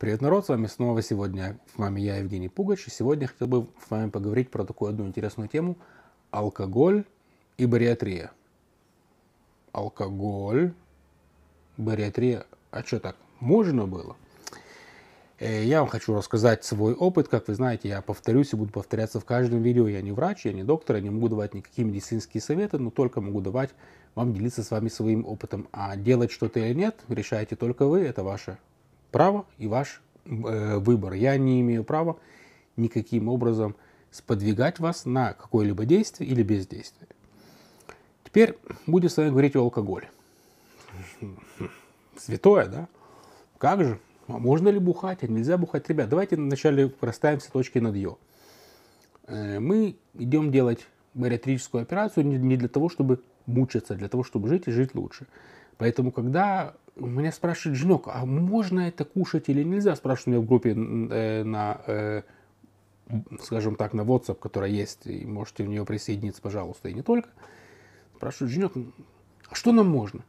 Привет, народ, с вами снова сегодня, с вами я, Евгений Пугач, и сегодня хотел бы с вами поговорить про такую одну интересную тему – алкоголь и бариатрия. Алкоголь, бариатрия, а что так, можно было? Э, я вам хочу рассказать свой опыт. Как вы знаете, я повторюсь и буду повторяться в каждом видео. Я не врач, я не доктор, я не могу давать никакие медицинские советы, но только могу давать вам делиться с вами своим опытом. А делать что-то или нет, решаете только вы, это ваше право и ваш э, выбор. Я не имею права никаким образом сподвигать вас на какое-либо действие или бездействие. Теперь будем с вами говорить о алкоголе. Святое, да? Как же? А можно ли бухать, а нельзя бухать? Ребят, давайте вначале расставим все точки над «ё». Э, мы идем делать бариатрическую операцию не для того, чтобы мучиться, а для того, чтобы жить и жить лучше. Поэтому, когда меня спрашивает женек, а можно это кушать или нельзя? Спрашивают меня в группе э, на, э, скажем так, на WhatsApp, которая есть, и можете в нее присоединиться, пожалуйста, и не только. Спрашивают женек, а что нам можно?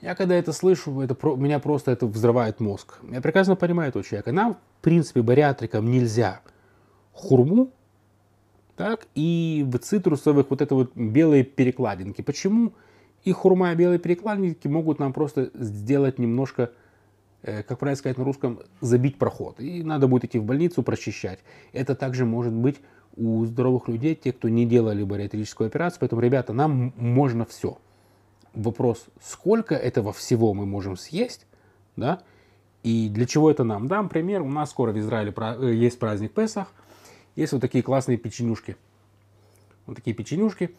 Я когда это слышу, это про, меня просто это взрывает мозг. Я прекрасно понимаю этого человека. Нам, в принципе, бариатрикам нельзя хурму, так, и в цитрусовых вот это вот белые перекладинки. Почему? Почему? И хурма и белые перекладники могут нам просто сделать немножко, э, как правильно сказать на русском, забить проход. И надо будет идти в больницу, прочищать. Это также может быть у здоровых людей, те, кто не делали бариатрическую операцию. Поэтому, ребята, нам можно все. Вопрос, сколько этого всего мы можем съесть, да, и для чего это нам? Дам пример. У нас скоро в Израиле э, есть праздник Песах. Есть вот такие классные печенюшки. Вот такие печенюшки.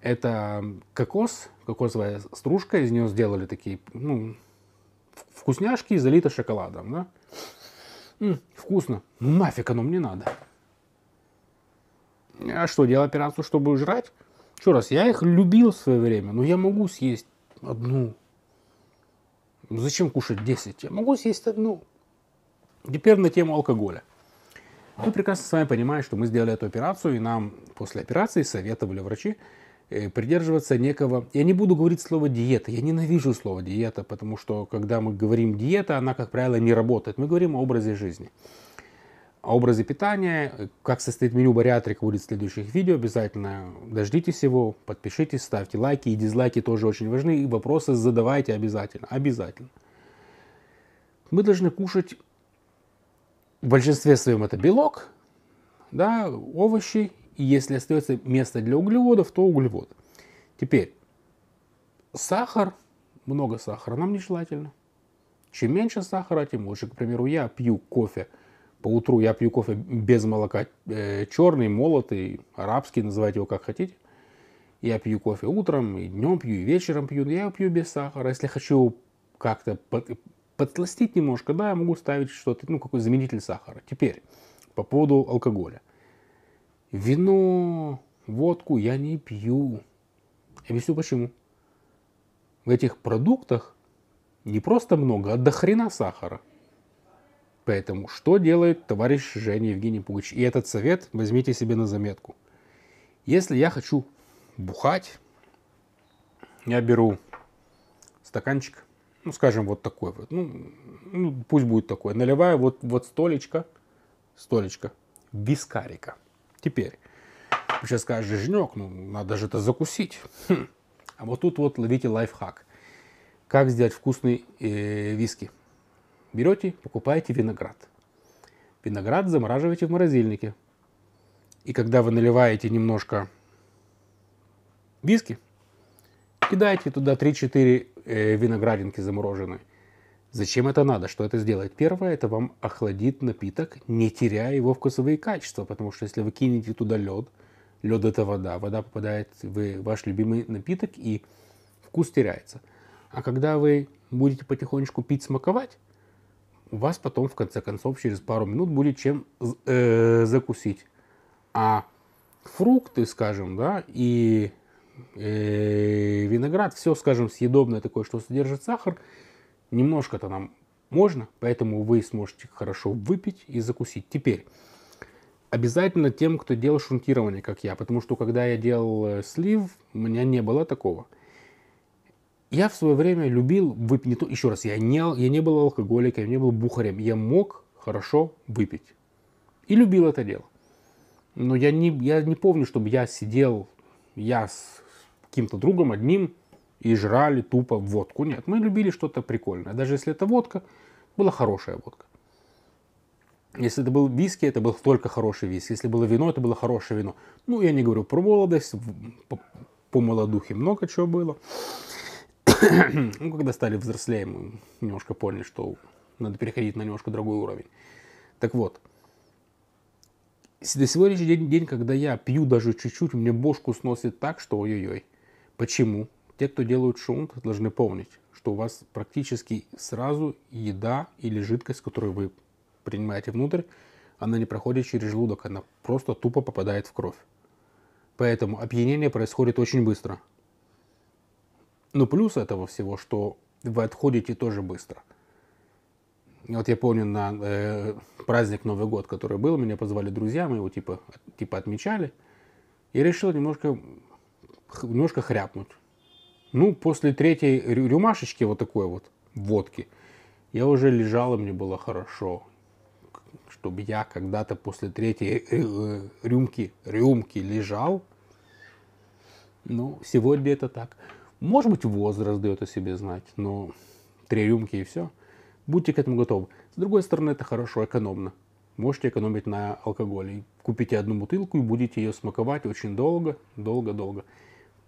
Это кокос, кокосовая стружка, из нее сделали такие, ну, вкусняшки и залито шоколадом, да? М-м, вкусно. Ну нафиг оно мне надо. А что, делал операцию, чтобы жрать? Еще раз, я их любил в свое время, но я могу съесть одну. Зачем кушать 10? Я могу съесть одну. Теперь на тему алкоголя. Ты прекрасно с вами понимаешь, что мы сделали эту операцию, и нам после операции советовали врачи, Э, придерживаться некого... Я не буду говорить слово диета, я ненавижу слово диета, потому что когда мы говорим диета, она, как правило, не работает. Мы говорим о образе жизни. О образе питания, как состоит меню бариатрик будет в следующих видео. Обязательно дождитесь его, подпишитесь, ставьте лайки и дизлайки тоже очень важны. И вопросы задавайте обязательно, обязательно. Мы должны кушать в большинстве своем это белок, да, овощи и если остается место для углеводов, то углеводы. Теперь, сахар, много сахара нам нежелательно. Чем меньше сахара, тем лучше. К примеру, я пью кофе по утру, я пью кофе без молока, э, черный, молотый, арабский, называйте его как хотите. Я пью кофе утром, и днем пью, и вечером пью. Я его пью без сахара. Если хочу как-то под, подсластить немножко, да, я могу ставить что-то, ну, какой заменитель сахара. Теперь, по поводу алкоголя. Вино, водку я не пью. Я Объясню почему. В этих продуктах не просто много, а до хрена сахара. Поэтому что делает товарищ Женя Евгений Пугач? И этот совет возьмите себе на заметку. Если я хочу бухать, я беру стаканчик, ну, скажем, вот такой вот, ну, ну пусть будет такой, наливаю вот, вот столечко, столечко вискарика – Теперь, сейчас скажешь, Женек, ну надо же это закусить. Хм. А вот тут вот ловите лайфхак. Как сделать вкусный э, виски? Берете, покупаете виноград. Виноград замораживаете в морозильнике. И когда вы наливаете немножко виски, кидаете туда 3-4 э, виноградинки замороженные. Зачем это надо? Что это сделать? Первое, это вам охладит напиток, не теряя его вкусовые качества, потому что если вы кинете туда лед, лед это вода, вода попадает в ваш любимый напиток и вкус теряется. А когда вы будете потихонечку пить, смаковать, у вас потом в конце концов через пару минут будет чем э, закусить. А фрукты, скажем, да, и э, виноград, все, скажем, съедобное такое, что содержит сахар – немножко-то нам можно, поэтому вы сможете хорошо выпить и закусить. Теперь, обязательно тем, кто делал шунтирование, как я, потому что когда я делал э, слив, у меня не было такого. Я в свое время любил выпить, не то, еще раз, я не, я не был алкоголиком, я не был бухарем, я мог хорошо выпить. И любил это дело. Но я не, я не помню, чтобы я сидел, я с каким-то другом одним, и жрали тупо водку. Нет, мы любили что-то прикольное. Даже если это водка, была хорошая водка. Если это был виски, это был только хороший виски. Если было вино, это было хорошее вино. Ну, я не говорю про молодость, по, по молодухе много чего было. ну, когда стали взрослее, мы немножко поняли, что надо переходить на немножко другой уровень. Так вот, до сегодняшний день, день, когда я пью даже чуть-чуть, мне бошку сносит так, что ой-ой-ой. Почему? Те, кто делают шунт, должны помнить, что у вас практически сразу еда или жидкость, которую вы принимаете внутрь, она не проходит через желудок, она просто тупо попадает в кровь. Поэтому опьянение происходит очень быстро. Но плюс этого всего, что вы отходите тоже быстро. Вот я помню на э, праздник Новый год, который был, меня позвали друзья, мы его типа, типа отмечали. И решил немножко, немножко хряпнуть. Ну, после третьей рюмашечки вот такой вот водки, я уже лежал, и мне было хорошо. Чтобы я когда-то после третьей э, рюмки, рюмки лежал. Ну, сегодня это так. Может быть, возраст дает о себе знать, но три рюмки и все. Будьте к этому готовы. С другой стороны, это хорошо, экономно. Можете экономить на алкоголе. Купите одну бутылку и будете ее смаковать очень долго, долго-долго.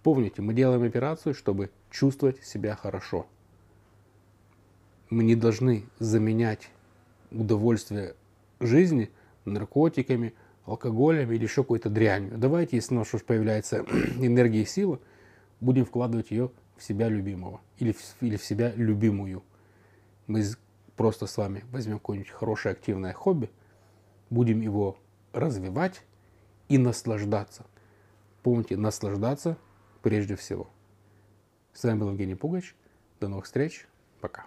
Помните, мы делаем операцию, чтобы чувствовать себя хорошо. Мы не должны заменять удовольствие жизни наркотиками, алкоголем или еще какой-то дрянью. Давайте, если у нас уж появляется энергия и сила, будем вкладывать ее в себя любимого или в, или в себя любимую. Мы просто с вами возьмем какое-нибудь хорошее активное хобби, будем его развивать и наслаждаться. Помните, наслаждаться прежде всего. С вами был Евгений Пугач. До новых встреч. Пока.